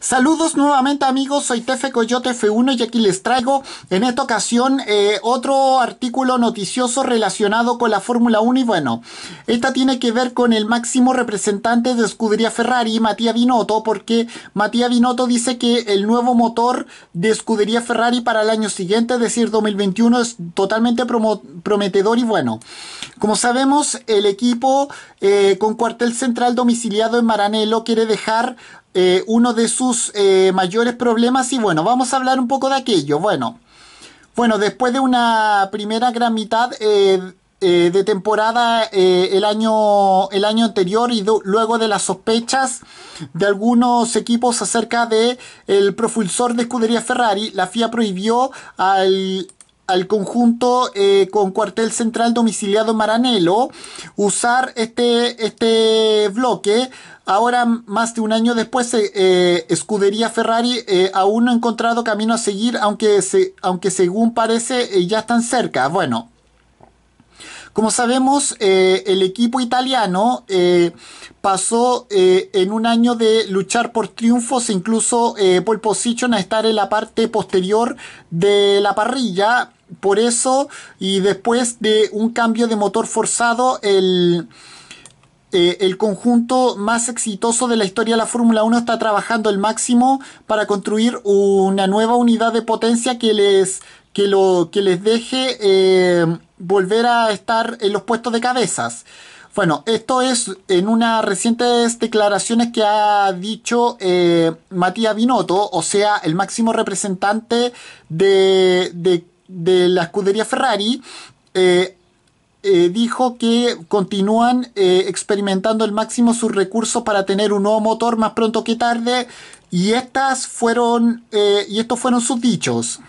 Saludos nuevamente amigos, soy Tefe Coyote F1 y aquí les traigo en esta ocasión eh, otro artículo noticioso relacionado con la Fórmula 1 y bueno, esta tiene que ver con el máximo representante de escudería Ferrari, Matías Binotto, porque Matías Binotto dice que el nuevo motor de escudería Ferrari para el año siguiente, es decir, 2021, es totalmente prometedor y bueno, como sabemos, el equipo eh, con cuartel central domiciliado en Maranello quiere dejar eh, uno de sus eh, mayores problemas y bueno, vamos a hablar un poco de aquello. Bueno, bueno después de una primera gran mitad eh, de temporada el, año, el año anterior y luego de las sospechas de algunos equipos acerca de el propulsor de escudería Ferrari, la FIA prohibió al, al conjunto con cuartel central domiciliado Maranelo usar este, este bloque Ahora, más de un año después, eh, eh Escudería Ferrari eh, aún no ha encontrado camino a seguir, aunque, aunque según parece eh, ya están cerca. Bueno, como sabemos, el equipo italiano pasó en un año de luchar por triunfos, incluso por position, a estar en la parte posterior de la parrilla. Por eso, y después de un cambio de motor forzado, el... Eh, el conjunto más exitoso de la historia de la Fórmula 1 está trabajando el máximo para construir una nueva unidad de potencia que les, que lo, que les deje eh, volver a estar en los puestos de cabezas. Bueno, esto es en unas recientes declaraciones que ha dicho eh, Matías Binotto, o sea, el máximo representante de, de, de la escudería Ferrari, eh, dijo que continúan eh, experimentando el máximo sus recursos para tener un nuevo motor más pronto que tarde y estas fueron eh, y estos fueron sus dichos.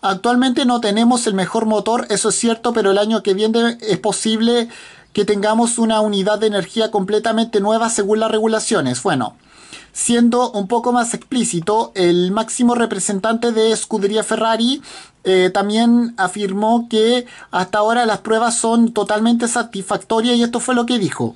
Actualmente no tenemos el mejor motor, eso es cierto, pero el año que viene es posible que tengamos una unidad de energía completamente nueva según las regulaciones. Bueno, siendo un poco más explícito, el máximo representante de Scuderia Ferrari eh, también afirmó que hasta ahora las pruebas son totalmente satisfactorias y esto fue lo que dijo.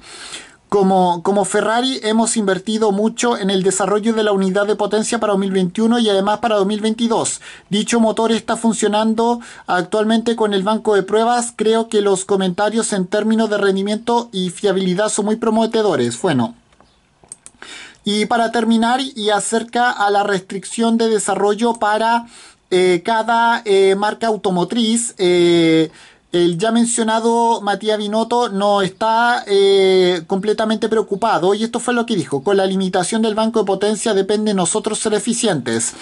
Como, como, Ferrari hemos invertido mucho en el desarrollo de la unidad de potencia para 2021 y además para 2022. Dicho motor está funcionando actualmente con el banco de pruebas. Creo que los comentarios en términos de rendimiento y fiabilidad son muy prometedores. Bueno, y para terminar, y acerca a la restricción de desarrollo para eh, cada eh, marca automotriz, eh, el ya mencionado Matías Binotto no está completamente preocupado y esto fue lo que dijo, con la limitación del banco de potencia depende nosotros ser eficientes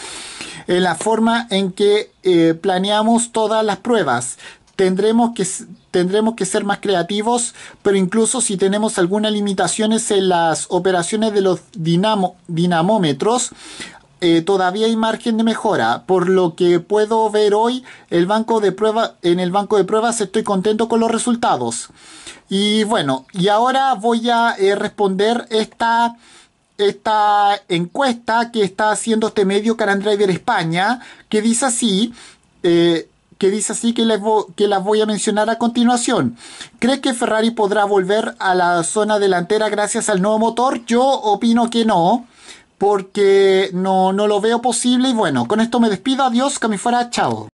en la forma en que planeamos todas las pruebas tendremos que, tendremos que ser más creativos, pero incluso si tenemos algunas limitaciones en las operaciones de los dinamómetros, eh, todavía hay margen de mejora. Por lo que puedo ver hoy, el banco de prueba, en el banco de pruebas estoy contento con los resultados. Y bueno, y ahora voy a eh, responder esta esta encuesta que está haciendo este medio Carandriver España, que dice así, eh, que dice así que, que las voy a mencionar a continuación. ¿Cree que Ferrari podrá volver a la zona delantera gracias al nuevo motor? Yo opino que no, porque no, no lo veo posible y bueno, con esto me despido, adiós, que me fuera, chao.